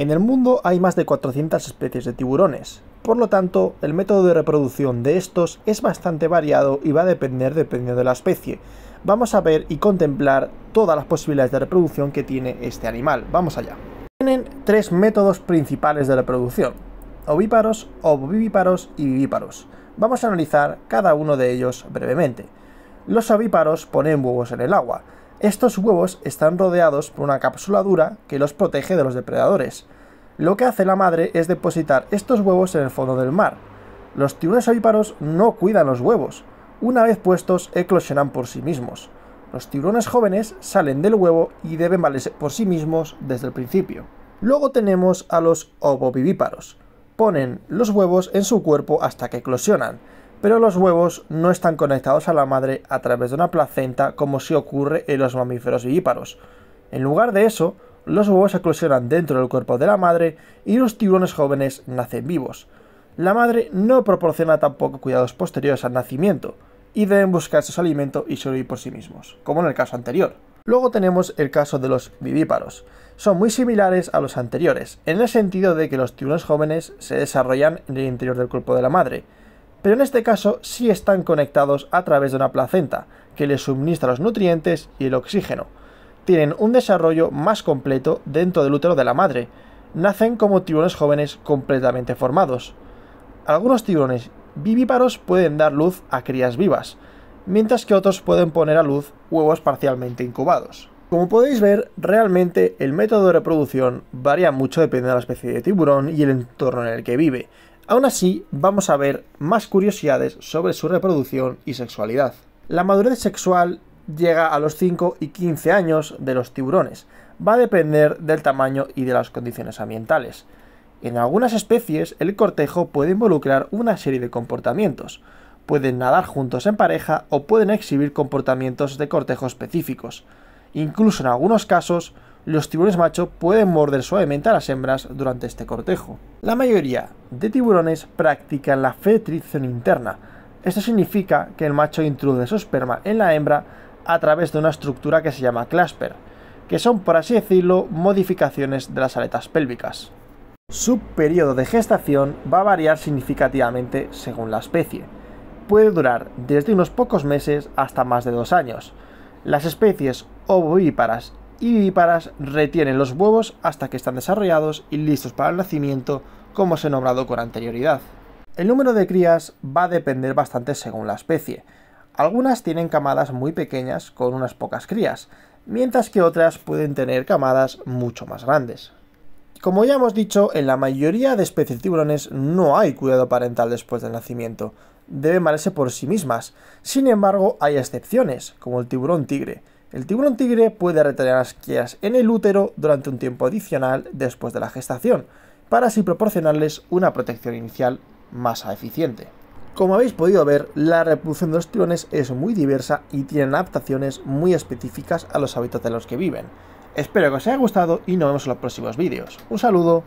En el mundo hay más de 400 especies de tiburones, por lo tanto, el método de reproducción de estos es bastante variado y va a depender dependiendo de la especie. Vamos a ver y contemplar todas las posibilidades de reproducción que tiene este animal. Vamos allá. Tienen tres métodos principales de reproducción, ovíparos, ovovivíparos y vivíparos. Vamos a analizar cada uno de ellos brevemente. Los ovíparos ponen huevos en el agua, estos huevos están rodeados por una cápsula dura que los protege de los depredadores. Lo que hace la madre es depositar estos huevos en el fondo del mar. Los tiburones ovíparos no cuidan los huevos. Una vez puestos, eclosionan por sí mismos. Los tiburones jóvenes salen del huevo y deben valerse por sí mismos desde el principio. Luego tenemos a los ovovivíparos. Ponen los huevos en su cuerpo hasta que eclosionan pero los huevos no están conectados a la madre a través de una placenta como si ocurre en los mamíferos vivíparos. En lugar de eso, los huevos eclosionan dentro del cuerpo de la madre y los tiburones jóvenes nacen vivos. La madre no proporciona tampoco cuidados posteriores al nacimiento, y deben buscar su alimento y sobrevivir por sí mismos, como en el caso anterior. Luego tenemos el caso de los vivíparos. Son muy similares a los anteriores, en el sentido de que los tiburones jóvenes se desarrollan en el interior del cuerpo de la madre, pero en este caso sí están conectados a través de una placenta, que les suministra los nutrientes y el oxígeno. Tienen un desarrollo más completo dentro del útero de la madre. Nacen como tiburones jóvenes completamente formados. Algunos tiburones vivíparos pueden dar luz a crías vivas, mientras que otros pueden poner a luz huevos parcialmente incubados. Como podéis ver, realmente el método de reproducción varía mucho dependiendo de la especie de tiburón y el entorno en el que vive, Aún así, vamos a ver más curiosidades sobre su reproducción y sexualidad. La madurez sexual llega a los 5 y 15 años de los tiburones. Va a depender del tamaño y de las condiciones ambientales. En algunas especies, el cortejo puede involucrar una serie de comportamientos. Pueden nadar juntos en pareja o pueden exhibir comportamientos de cortejo específicos. Incluso en algunos casos, los tiburones macho pueden morder suavemente a las hembras durante este cortejo. La mayoría de tiburones practican la fetrición interna. Esto significa que el macho introduce su esperma en la hembra a través de una estructura que se llama clasper, que son, por así decirlo, modificaciones de las aletas pélvicas. Su periodo de gestación va a variar significativamente según la especie. Puede durar desde unos pocos meses hasta más de dos años. Las especies ovovíparas y vivíparas retienen los huevos hasta que están desarrollados y listos para el nacimiento, como os he nombrado con anterioridad. El número de crías va a depender bastante según la especie. Algunas tienen camadas muy pequeñas con unas pocas crías, mientras que otras pueden tener camadas mucho más grandes. Como ya hemos dicho, en la mayoría de especies tiburones no hay cuidado parental después del nacimiento, deben valerse por sí mismas. Sin embargo, hay excepciones, como el tiburón tigre, el tiburón tigre puede retener las crías en el útero durante un tiempo adicional después de la gestación, para así proporcionarles una protección inicial más eficiente. Como habéis podido ver, la reproducción de los tiburones es muy diversa y tienen adaptaciones muy específicas a los hábitats de los que viven. Espero que os haya gustado y nos vemos en los próximos vídeos. Un saludo.